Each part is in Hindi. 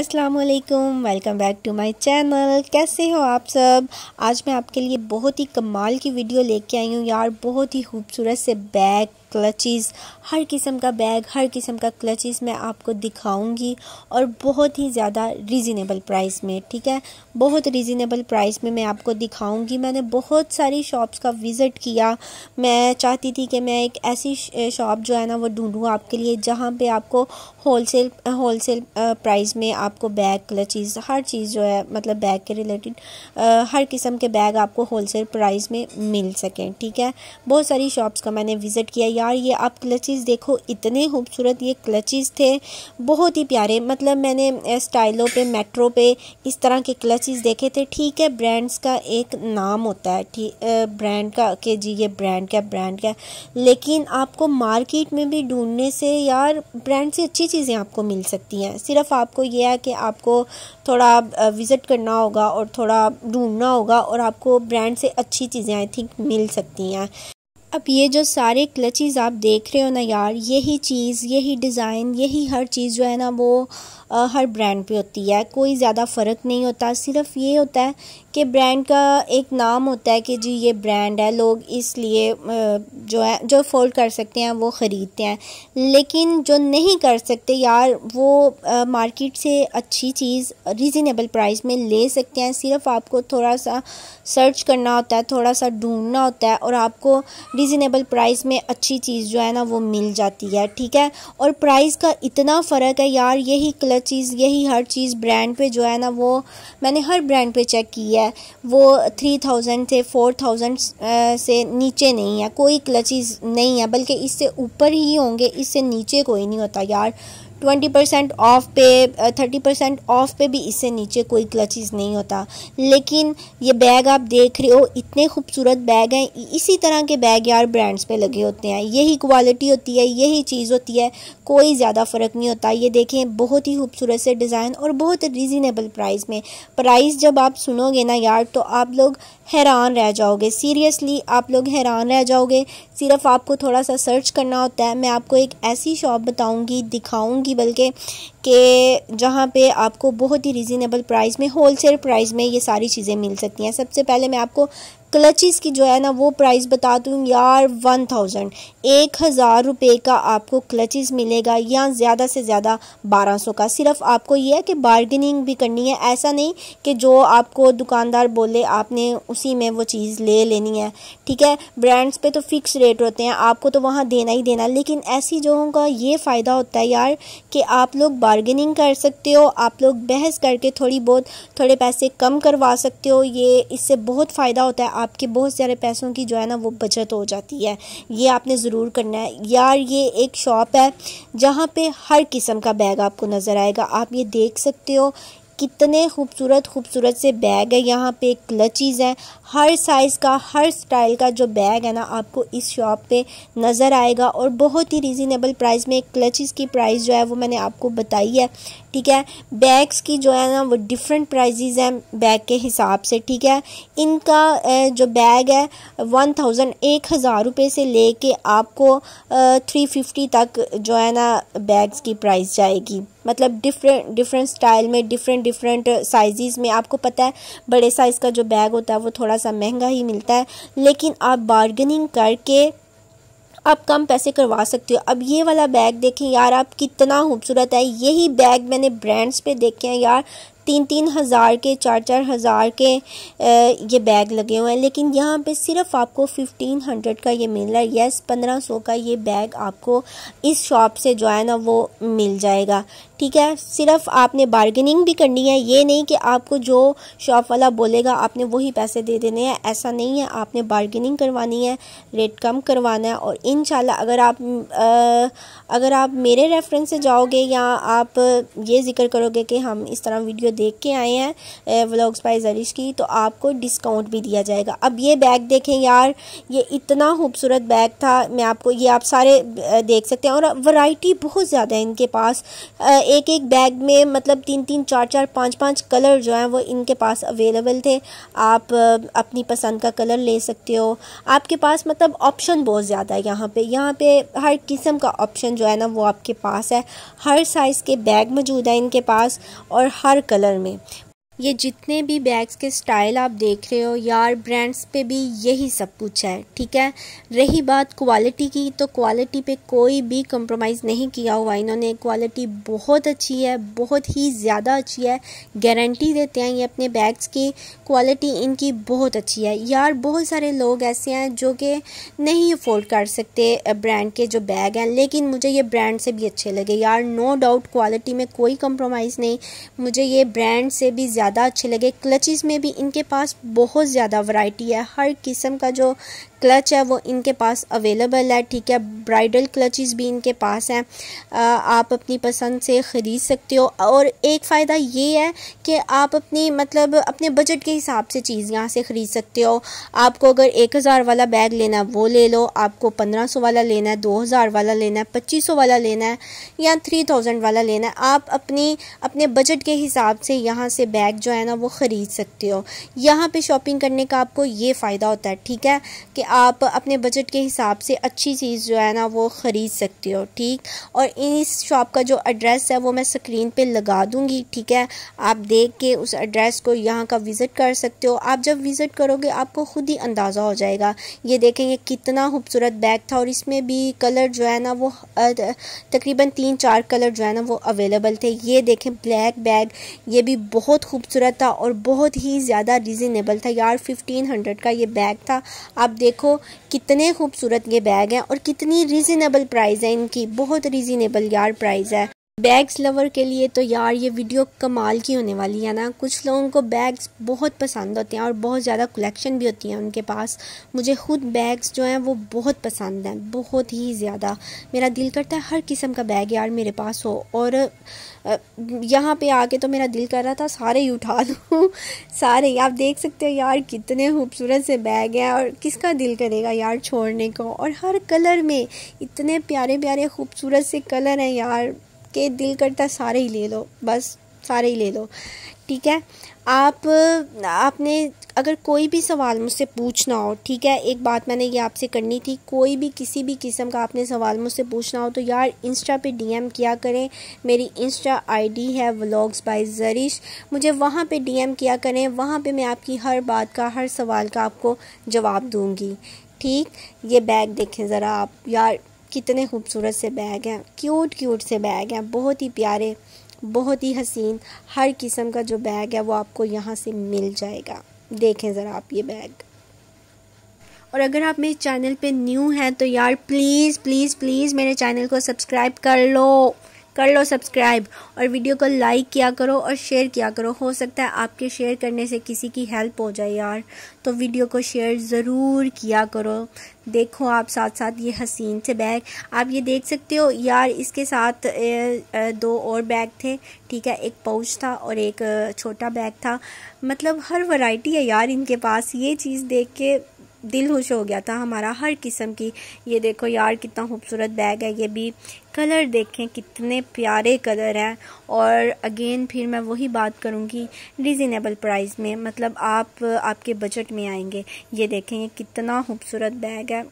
वालेकुम welcome back to my channel कैसे हो आप सब आज मैं आपके लिए बहुत ही कमाल की वीडियो लेके आई हूँ यार बहुत ही खूबसूरत से बैग क्लचेस हर किस्म का बैग हर किस्म का क्लचेस मैं आपको दिखाऊंगी और बहुत ही ज़्यादा रीज़नेबल प्राइस में ठीक है बहुत रीज़नेबल प्राइस में मैं आपको दिखाऊंगी मैंने बहुत सारी शॉप्स का विज़िट किया मैं चाहती थी कि मैं एक ऐसी शॉप जो है ना वो ढूंढूं आपके लिए जहाँ पे आपको होलसेल होलसेल प्राइस में आपको बैग क्लचेस हर चीज़ जो है मतलब बैग के रिलेटेड हर किस्म के बैग आपको सेल प्राइस में मिल सकें ठीक है बहुत सारी शॉप्स का मैंने विज़िट किया यार ये आप क्लचेस देखो इतने खूबसूरत ये क्लचेस थे बहुत ही प्यारे मतलब मैंने स्टाइलों पे मेट्रो पे इस तरह के क्लचेस देखे थे ठीक है ब्रांड्स का एक नाम होता है ठीक ब्रांड का कि जी ये ब्रांड का ब्रांड का लेकिन आपको मार्केट में भी ढूंढने से यार ब्रांड से अच्छी चीज़ें आपको मिल सकती हैं सिर्फ आपको यह है कि आपको थोड़ा विज़िट करना होगा और थोड़ा ढूंढना होगा और आपको ब्रांड से अच्छी चीज़ें आई थिंक मिल सकती हैं अब ये जो सारे क्लचेज़ आप देख रहे हो ना यार यही चीज़ यही डिज़ाइन यही हर चीज़ जो है ना वो आ, हर ब्रांड पे होती है कोई ज़्यादा फ़र्क नहीं होता सिर्फ ये होता है के ब्रांड का एक नाम होता है कि जी ये ब्रांड है लोग इसलिए जो है जो फोल्ड कर सकते हैं वो ख़रीदते हैं लेकिन जो नहीं कर सकते यार वो मार्केट से अच्छी चीज़ रीज़नेबल प्राइस में ले सकते हैं सिर्फ आपको थोड़ा सा सर्च करना होता है थोड़ा सा ढूंढना होता है और आपको रीज़नेबल प्राइस में अच्छी चीज़ जो है ना वो मिल जाती है ठीक है और प्राइस का इतना फ़र्क है यार यही कलर चीज़ यही हर चीज़ ब्रांड पर जो है ना वो मैंने हर ब्रांड पर चेक की है है वो थ्री थाउजेंड से फोर थाउजेंड से नीचे नहीं है कोई क्लचिज नहीं है बल्कि इससे ऊपर ही होंगे इससे नीचे कोई नहीं होता यार ट्वेंटी परसेंट ऑफ पे थर्टी परसेंट ऑफ पे भी इससे नीचे कोई क्लचेज़ नहीं होता लेकिन ये बैग आप देख रहे हो इतने खूबसूरत बैग हैं इसी तरह के बैग यार ब्रांड्स पे लगे होते हैं यही क्वालिटी होती है यही चीज़ होती है कोई ज़्यादा फ़र्क नहीं होता ये देखें बहुत ही खूबसूरत से डिज़ाइन और बहुत रीज़नेबल प्राइस में प्राइस जब आप सुनोगे ना यार तो आप लोग हैरान रह जाओगे सीरियसली आप लोग हैरान रह जाओगे सिर्फ आपको थोड़ा सा सर्च करना होता है मैं आपको एक ऐसी शॉप बताऊँगी दिखाऊँगी होगी बल्कि के जहाँ पे आपको बहुत ही रिजनेबल प्राइस में होलसेल प्राइस में ये सारी चीज़ें मिल सकती हैं सबसे पहले मैं आपको क्लचेस की जो है ना वो प्राइस बता दूँ यार वन थाउजेंड एक हज़ार रुपये का आपको क्लचेस मिलेगा या ज़्यादा से ज़्यादा बारह सौ का सिर्फ आपको ये है कि बार्गेनिंग भी करनी है ऐसा नहीं कि जो आपको दुकानदार बोले आपने उसी में वो चीज़ ले लेनी है ठीक है ब्रांड्स पे तो फिक्स रेट होते हैं आपको तो वहाँ देना ही देना लेकिन ऐसी जगहों का ये फ़ायदा होता है यार कि आप लोग बार्गेनिंग कर सकते हो आप लोग बहस करके थोड़ी बहुत थोड़े पैसे कम करवा सकते हो ये इससे बहुत फ़ायदा होता है आपके बहुत सारे पैसों की जो है ना वो बचत हो जाती है ये आपने ज़रूर करना है यार ये एक शॉप है जहाँ पे हर किस्म का बैग आपको नज़र आएगा आप ये देख सकते हो कितने खूबसूरत खूबसूरत से बैग है यहाँ पे क्लचिज़ हैं हर साइज़ का हर स्टाइल का जो बैग है ना आपको इस शॉप पे नज़र आएगा और बहुत ही रीज़नेबल प्राइस में क्लचेस की प्राइस जो है वो मैंने आपको बताई है ठीक है बैग्स की जो है ना वो डिफरेंट प्राइजेज हैं बैग के हिसाब से ठीक है इनका जो बैग है वन थाउजेंड एक हज़ार रुपये से ले कर आपको थ्री फिफ्टी तक जो है ना बैग्स की प्राइस जाएगी मतलब डिफरेंट डिफरेंट स्टाइल में डिफरेंट डिफरेंट साइज़ में आपको पता है बड़े साइज़ का जो बैग होता है वो थोड़ा सा महंगा ही मिलता है लेकिन आप बार्गेनिंग करके आप कम पैसे करवा सकते हो अब ये वाला बैग देखें यार आप कितना खूबसूरत है यही बैग मैंने ब्रांड्स पे देखे हैं यार तीन तीन हज़ार के चार चार हज़ार के ये बैग लगे हुए हैं लेकिन यहाँ पे सिर्फ आपको फिफ्टीन हंड्रेड का ये मिल रहा है यस पंद्रह सौ का ये बैग आपको इस शॉप से जो है ना वो मिल जाएगा ठीक है सिर्फ आपने बार्गेनिंग भी करनी है ये नहीं कि आपको जो शॉप वाला बोलेगा आपने वही पैसे दे देने हैं ऐसा नहीं है आपने बार्गेनिंग करवानी है रेट कम करवाना है और इन अगर आप आ, अगर आप मेरे रेफरेंस से जाओगे या आप ये जिक्र करोगे कि हम इस तरह वीडियो देख के आए हैं व्लॉग्स बाय जरिश की तो आपको डिस्काउंट भी दिया जाएगा अब ये बैग देखें यार ये इतना खूबसूरत बैग था मैं आपको ये आप सारे देख सकते हैं और वैरायटी बहुत ज़्यादा है इनके पास एक एक बैग में मतलब तीन तीन चार चार पाँच पाँच कलर जो हैं वो इनके पास अवेलेबल थे आप अपनी पसंद का कलर ले सकते हो आपके पास मतलब ऑप्शन बहुत ज़्यादा है यहाँ पर यहाँ पर हर किस्म का ऑप्शन जो है ना वो आपके पास है हर साइज़ के बैग मौजूद हैं इनके पास और हर कलर कलर में ये जितने भी बैग्स के स्टाइल आप देख रहे हो यार ब्रांड्स पे भी यही सब कुछ है ठीक है रही बात क्वालिटी की तो क्वालिटी पे कोई भी कंप्रोमाइज़ नहीं किया हुआ इन्होंने क्वालिटी बहुत अच्छी है बहुत ही ज़्यादा अच्छी है गारंटी देते हैं ये अपने बैग्स की क्वालिटी इनकी बहुत अच्छी है यार बहुत सारे लोग ऐसे हैं जो कि नहीं अफोर्ड कर सकते ब्रांड के जो बैग हैं लेकिन मुझे ये ब्रांड से भी अच्छे लगे यार नो डाउट क्वालिटी में कोई कंप्रोमाइज़ नहीं मुझे ये ब्रांड से भी ज़्यादा ज़्यादा अच्छे लगे क्लचेस में भी इनके पास बहुत ज़्यादा वैरायटी है हर किस्म का जो क्लच है वो इनके पास अवेलेबल है ठीक है ब्राइडल क्लचेस भी इनके पास हैं आप अपनी पसंद से ख़रीद सकते हो और एक फ़ायदा ये है कि आप अपनी मतलब अपने बजट के हिसाब से चीज़ यहाँ से ख़रीद सकते हो आपको अगर एक हज़ार वाला बैग लेना है वो ले लो आपको पंद्रह सौ वाला लेना है दो हज़ार वाला लेना है पच्चीस सौ वाला लेना है या थ्री थाउजेंड वाला लेना है आप अपनी अपने बजट के हिसाब से यहाँ से बैग जो है ना वो ख़रीद सकते हो यहाँ पे शॉपिंग करने का आपको ये फ़ायदा होता है ठीक है कि आप अपने बजट के हिसाब से अच्छी चीज़ जो है ना वो ख़रीद सकते हो ठीक और इस शॉप का जो एड्रेस है वो मैं स्क्रीन पे लगा दूँगी ठीक है आप देख के उस एड्रेस को यहाँ का विज़िट कर सकते हो आप जब विज़िट करोगे आपको ख़ुद ही अंदाज़ा हो जाएगा ये देखें यह कितना खूबसूरत बैग था और इसमें भी कलर जो है ना वो तकरीबन तीन चार कलर जो है ना वो अवेलेबल थे ये देखें ब्लैक बैग ये भी बहुत खूब खूबसूरत था और बहुत ही ज़्यादा रिजनेबल था यार फिफ्टीन हंड्रेड का ये बैग था आप देखो कितने खूबसूरत ये बैग हैं और कितनी रिजनेबल प्राइस है इनकी बहुत रिजनेबल यार प्राइस है बैग्स लवर के लिए तो यार ये वीडियो कमाल की होने वाली है ना कुछ लोगों को बैग्स बहुत पसंद होते हैं और बहुत ज़्यादा कलेक्शन भी होती हैं उनके पास मुझे खुद बैग्स जो हैं वो बहुत पसंद हैं बहुत ही ज़्यादा मेरा दिल करता है हर किस्म का बैग यार मेरे पास हो और यहाँ पे आके तो मेरा दिल कर रहा था सारे ही उठा लूँ सारे आप देख सकते हो यार कितने खूबसूरत से बैग हैं और किसका दिल करेगा यार छोड़ने को और हर कलर में इतने प्यारे प्यारे खूबसूरत से कलर हैं यार आपके दिल करता सारे ही ले लो बस सारे ही ले लो ठीक है आप आपने अगर कोई भी सवाल मुझसे पूछना हो ठीक है एक बात मैंने ये आपसे करनी थी कोई भी किसी भी किस्म का आपने सवाल मुझसे पूछना हो तो यार इंस्टा पे डीएम किया करें मेरी इंस्टा आईडी है व्लॉग्स बाय जरिश मुझे वहाँ पे डीएम किया करें वहाँ पे मैं आपकी हर बात का हर सवाल का आपको जवाब दूँगी ठीक ये बैग देखें ज़रा आप यार कितने खूबसूरत से बैग हैं क्यूट क्यूट से बैग हैं बहुत ही प्यारे बहुत ही हसीन हर किस्म का जो बैग है वो आपको यहाँ से मिल जाएगा देखें ज़रा आप ये बैग और अगर आप मेरे चैनल पे न्यू हैं तो यार प्लीज़ प्लीज़ प्लीज़ मेरे चैनल को सब्सक्राइब कर लो कर लो सब्सक्राइब और वीडियो को लाइक किया करो और शेयर किया करो हो सकता है आपके शेयर करने से किसी की हेल्प हो जाए यार तो वीडियो को शेयर ज़रूर किया करो देखो आप साथ साथ ये हसीन से बैग आप ये देख सकते हो यार इसके साथ दो और बैग थे ठीक है एक पाउच था और एक छोटा बैग था मतलब हर वैरायटी है यार इनके पास ये चीज़ देख के दिल खुश हो गया था हमारा हर किस्म की ये देखो यार कितना खूबसूरत बैग है ये भी कलर देखें कितने प्यारे कलर हैं और अगेन फिर मैं वही बात करूँगी रिजनेबल प्राइस में मतलब आप आपके बजट में आएंगे ये देखें ये कितना खूबसूरत बैग है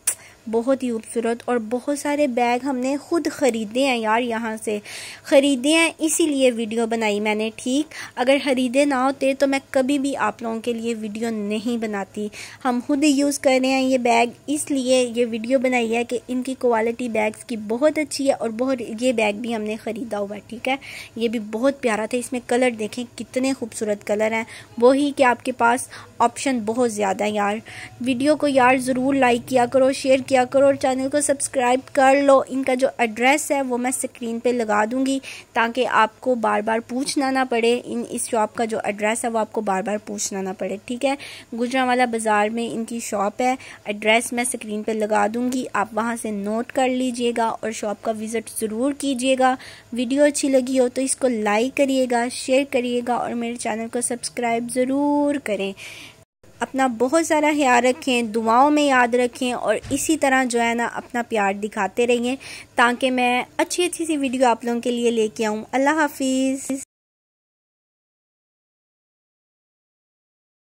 बहुत ही खूबसूरत और बहुत सारे बैग हमने ख़ुद ख़रीदे हैं यार यहाँ से ख़रीदे हैं इसीलिए वीडियो बनाई मैंने ठीक अगर ख़रीदे ना होते तो मैं कभी भी आप लोगों के लिए वीडियो नहीं बनाती हम खुद यूज़ कर रहे हैं ये बैग इसलिए ये वीडियो बनाई है कि इनकी क्वालिटी बैग्स की बहुत अच्छी है और बहुत ये बैग भी हमने ख़रीदा हुआ है ठीक है ये भी बहुत प्यारा था इसमें कलर देखें कितने खूबसूरत कलर हैं वही कि आपके पास ऑप्शन बहुत ज़्यादा है यार वीडियो को यार ज़रूर लाइक किया करो शेयर किया किया करो और चैनल को सब्सक्राइब कर लो इनका जो एड्रेस है वो मैं स्क्रीन पे लगा दूंगी ताकि आपको बार बार पूछना ना पड़े इन इस शॉप का जो एड्रेस है वो आपको बार बार पूछना ना पड़े ठीक है गुजरावाला बाज़ार में इनकी शॉप है एड्रेस मैं स्क्रीन पर लगा दूँगी आप वहाँ से नोट कर लीजिएगा और शॉप का विज़िट ज़रूर कीजिएगा वीडियो अच्छी लगी हो तो इसको लाइक करिएगा शेयर करिएगा और मेरे चैनल को सब्सक्राइब ज़रूर करें अपना बहुत सारा ख्याल रखें दुआओं में याद रखें और इसी तरह जो है ना अपना प्यार दिखाते रहिए ताकि मैं अच्छी अच्छी सी वीडियो आप लोगों के लिए लेके आऊँ अल्लाह हाफिज़